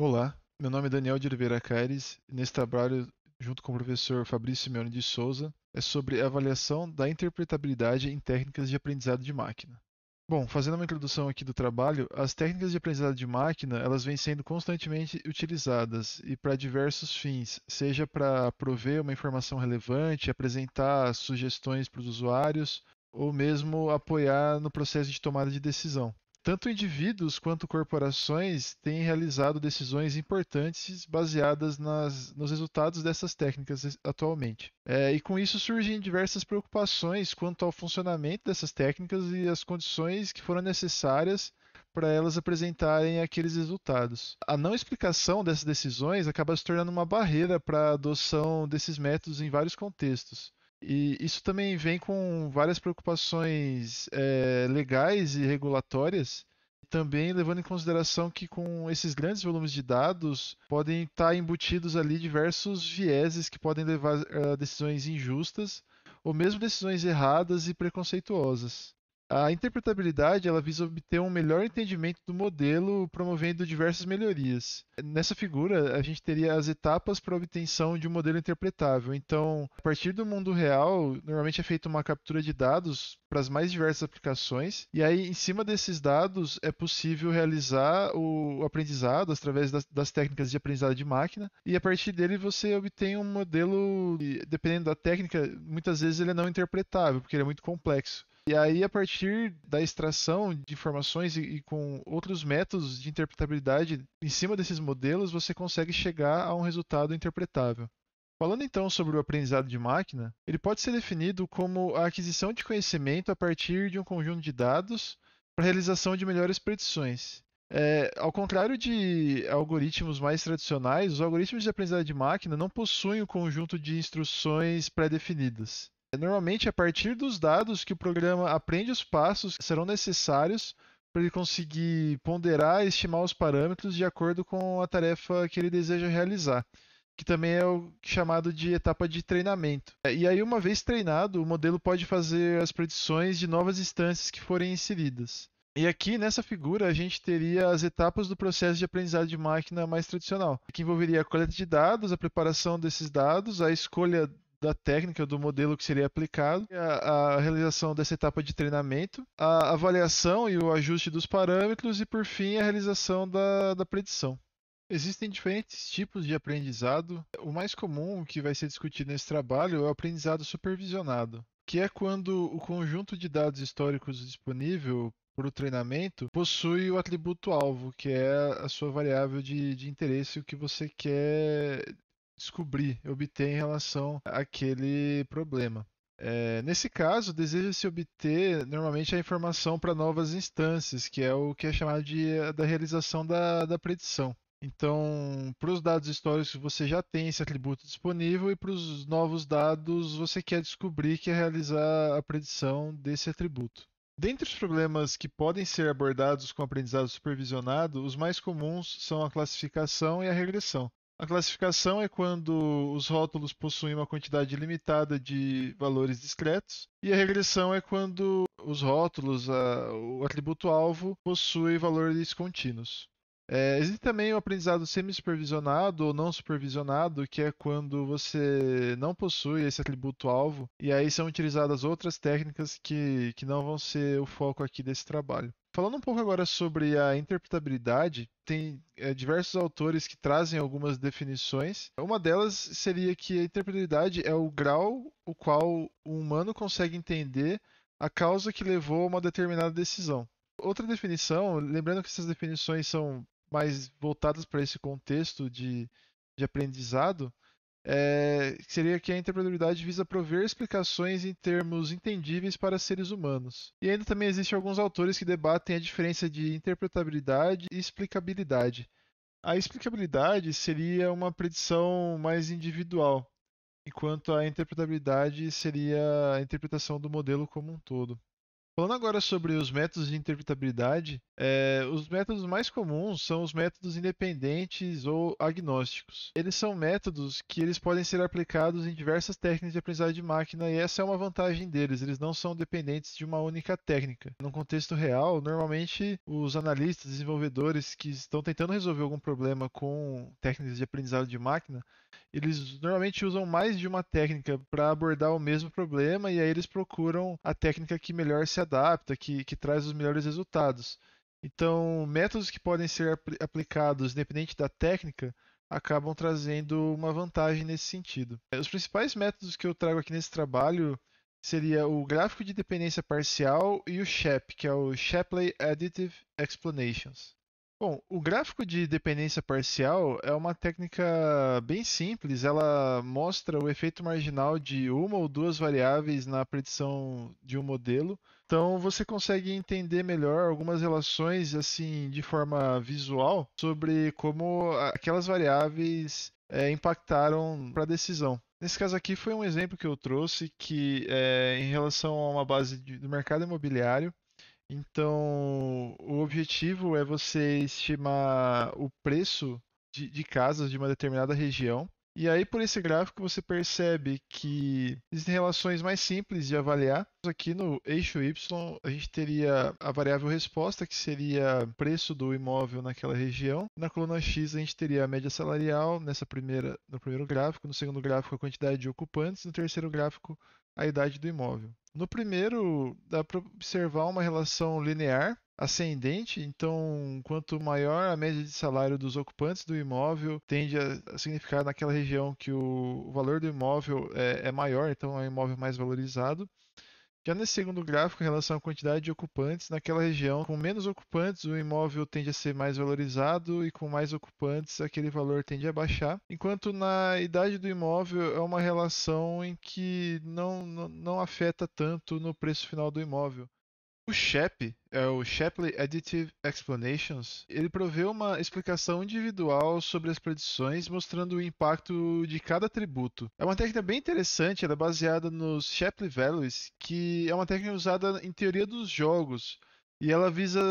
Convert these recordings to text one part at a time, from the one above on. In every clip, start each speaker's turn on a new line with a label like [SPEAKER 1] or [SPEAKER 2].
[SPEAKER 1] Olá, meu nome é Daniel de Oliveira Caires e nesse trabalho, junto com o professor Fabrício Simeone de Souza, é sobre a avaliação da interpretabilidade em técnicas de aprendizado de máquina. Bom, fazendo uma introdução aqui do trabalho, as técnicas de aprendizado de máquina elas vêm sendo constantemente utilizadas e para diversos fins, seja para prover uma informação relevante, apresentar sugestões para os usuários ou mesmo apoiar no processo de tomada de decisão tanto indivíduos quanto corporações têm realizado decisões importantes baseadas nas, nos resultados dessas técnicas atualmente. É, e com isso surgem diversas preocupações quanto ao funcionamento dessas técnicas e as condições que foram necessárias para elas apresentarem aqueles resultados. A não explicação dessas decisões acaba se tornando uma barreira para a adoção desses métodos em vários contextos. E isso também vem com várias preocupações é, legais e regulatórias, também levando em consideração que com esses grandes volumes de dados podem estar embutidos ali diversos vieses que podem levar a eh, decisões injustas ou mesmo decisões erradas e preconceituosas. A interpretabilidade ela visa obter um melhor entendimento do modelo, promovendo diversas melhorias. Nessa figura, a gente teria as etapas para obtenção de um modelo interpretável. Então, a partir do mundo real, normalmente é feita uma captura de dados para as mais diversas aplicações, e aí, em cima desses dados, é possível realizar o aprendizado através das, técnicas de aprendizado de máquina, e a partir dele você obtém um modelo, dependendo da técnica, muitas vezes ele é não interpretável, porque ele é muito complexo. E aí, a partir da extração de informações e, e, com outros métodos de interpretabilidade em cima desses modelos, você consegue chegar a um resultado interpretável. Falando então sobre o aprendizado de máquina, ele pode ser definido como a aquisição de conhecimento a partir de um conjunto de dados para realização de melhores predições. É, ao contrário de algoritmos mais tradicionais, os algoritmos de aprendizado de máquina não possuem um conjunto de instruções pré-definidas. Normalmente, a partir dos dados que o programa aprende os passos que serão necessários para ele conseguir ponderar e estimar os parâmetros de acordo com a tarefa que ele deseja realizar, que também é o chamado de etapa de treinamento. É, e aí, uma vez treinado, o modelo pode fazer as predições de novas instâncias que forem inseridas. E aqui nessa figura a gente teria as etapas do processo de aprendizado de máquina mais tradicional, que envolveria a coleta de dados, a preparação desses dados, a escolha da técnica, do modelo que seria aplicado, a, a realização dessa etapa de treinamento, a avaliação e o ajuste dos parâmetros e, por fim, a realização da, da predição. Existem diferentes tipos de aprendizado. O mais comum que vai ser discutido nesse trabalho é o aprendizado supervisionado, que é quando o conjunto de dados históricos disponível para o treinamento possui o atributo alvo, que é a sua variável de, de interesse, o que você quer descobrir, obter em relação àquele problema. É, nesse caso, deseja-se obter normalmente a informação para novas instâncias, que é o que é chamado de, da realização da, da predição. Então, para os dados históricos você já tem esse atributo disponível e para os novos dados você quer descobrir que é realizar a predição desse atributo. Dentre os problemas que podem ser abordados com aprendizado supervisionado, os mais comuns são a classificação e a regressão. A classificação é quando os rótulos possuem uma quantidade limitada de valores discretos, e a regressão é quando os rótulos, a, o atributo alvo, possui valores contínuos. É, existe também o aprendizado semi-supervisionado ou não supervisionado, que é quando você não possui esse atributo alvo, e aí são utilizadas outras técnicas que, que não vão ser o foco aqui desse trabalho. Falando um pouco agora sobre a interpretabilidade, tem é, diversos autores que trazem algumas definições. Uma delas seria que a interpretabilidade é o grau o qual o humano consegue entender a causa que levou a uma determinada decisão. Outra definição, lembrando que essas definições são mais voltadas para esse contexto de, de aprendizado, é, seria que a interpretabilidade visa prover explicações em termos entendíveis para seres humanos. E ainda também existem alguns autores que debatem a diferença de interpretabilidade e explicabilidade. A explicabilidade seria uma predição mais individual, enquanto a interpretabilidade seria a interpretação do modelo como um todo. Falando agora sobre os métodos de interpretabilidade, é, os métodos mais comuns são os métodos independentes ou agnósticos. Eles são métodos que eles podem ser aplicados em diversas técnicas de aprendizagem de máquina e essa é uma vantagem deles. Eles não são dependentes de uma única técnica. No contexto real, normalmente os analistas, desenvolvedores que estão tentando resolver algum problema com técnicas de aprendizado de máquina, eles normalmente usam mais de uma técnica para abordar o mesmo problema e aí eles procuram a técnica que melhor se adapta, que, que traz os melhores resultados. Então, métodos que podem ser apl aplicados independente da técnica acabam trazendo uma vantagem nesse sentido. É, os principais métodos que eu trago aqui nesse trabalho seria o gráfico de dependência parcial e o SHAP, que é o Shapley Additive Explanations. Bom, o gráfico de dependência parcial é uma técnica bem simples, ela mostra o efeito marginal de uma ou duas variáveis na predição de um modelo então você consegue entender melhor algumas relações assim de forma visual sobre como aquelas variáveis é, impactaram para a decisão. Nesse caso aqui foi um exemplo que eu trouxe que é em relação a uma base de, do mercado imobiliário. Então o objetivo é você estimar o preço de, de casas de uma determinada região e aí, por esse gráfico, você percebe que existem relações mais simples de avaliar. Aqui no eixo Y, a gente teria a variável resposta, que seria preço do imóvel naquela região. Na coluna X, a gente teria a média salarial nessa primeira, no primeiro gráfico, no segundo gráfico, a quantidade de ocupantes, no terceiro gráfico, a idade do imóvel. No primeiro, dá para observar uma relação linear ascendente, então quanto maior a média de salário dos ocupantes do imóvel, tende a significar naquela região que o valor do imóvel é, é maior, então é um imóvel mais valorizado. Já nesse segundo gráfico, em relação à quantidade de ocupantes, naquela região com menos ocupantes, o imóvel tende a ser mais valorizado e com mais ocupantes, aquele valor tende a baixar. Enquanto na idade do imóvel é uma relação em que não, não, não afeta tanto no preço final do imóvel. O SHEP, é o Shapley Additive Explanations, ele provê uma explicação individual sobre as predições, mostrando o impacto de cada atributo. É uma técnica bem interessante, ela é baseada nos Shapley Values, que é uma técnica usada em teoria dos jogos, e ela visa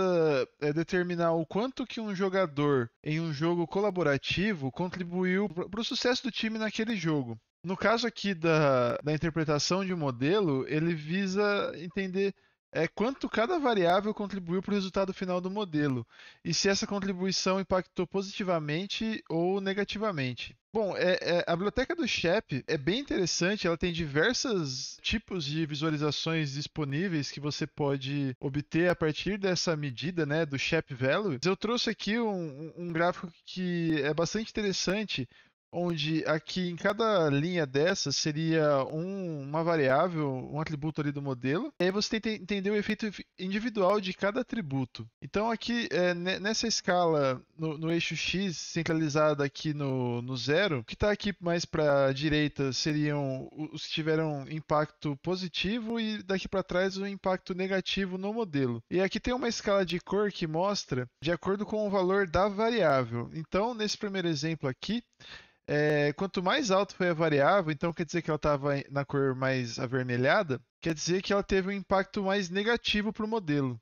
[SPEAKER 1] é, determinar o quanto que um jogador em um jogo colaborativo contribuiu para o sucesso do time naquele jogo. No caso aqui da, da interpretação de um modelo, ele visa entender é quanto cada variável contribuiu para o resultado final do modelo e se essa contribuição impactou positivamente ou negativamente. Bom, é, é, a biblioteca do Shep é bem interessante, ela tem diversos tipos de visualizações disponíveis que você pode obter a partir dessa medida né, do Shep Value. Eu trouxe aqui um, um gráfico que é bastante interessante onde aqui em cada linha dessa seria um, uma variável, um atributo ali do modelo, e aí você tem que entender o efeito individual de cada atributo. Então aqui, é, nessa escala, no, no, eixo X, centralizado aqui no, no zero, o que está aqui mais para a direita seriam os que tiveram impacto positivo e daqui para trás o um impacto negativo no modelo. E aqui tem uma escala de cor que mostra de acordo com o valor da variável. Então, nesse primeiro exemplo aqui, é, quanto mais alto foi a variável, então quer dizer que ela estava na cor mais avermelhada, quer dizer que ela teve um impacto mais negativo para o modelo.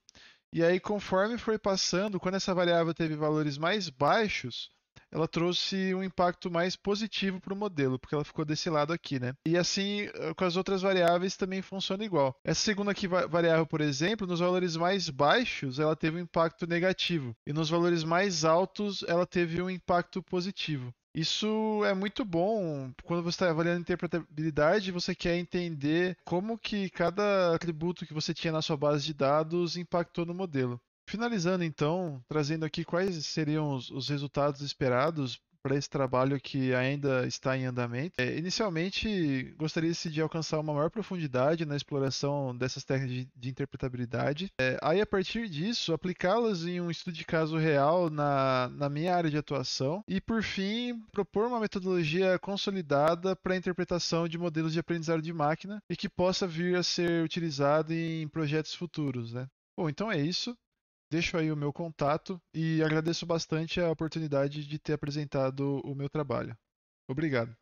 [SPEAKER 1] E aí, conforme foi passando, quando essa variável teve valores mais baixos, ela trouxe um impacto mais positivo para o modelo, porque ela ficou desse lado aqui, né? E assim, eh, com as outras variáveis também funciona igual. Essa segunda aqui, variável, por exemplo, nos valores mais baixos, ela teve um impacto negativo, e nos valores mais altos, ela teve um impacto positivo. Isso é muito bom quando você está avaliando interpretabilidade, você quer entender como que cada atributo que você tinha na sua base de dados impactou no modelo. Finalizando então, trazendo aqui quais seriam os, os resultados esperados para esse trabalho que ainda está em andamento. É, inicialmente, gostaria-se de alcançar uma maior profundidade na exploração dessas técnicas de, de interpretabilidade. É, aí, a partir disso, aplicá-las em um estudo de caso real na, na minha área de atuação. E, por fim, propor uma metodologia consolidada para a interpretação de modelos de aprendizado de máquina e que possa vir a ser utilizado em projetos futuros. Né? Bom, então é isso deixo aí o meu contato e agradeço bastante a oportunidade de ter apresentado o meu trabalho. Obrigado.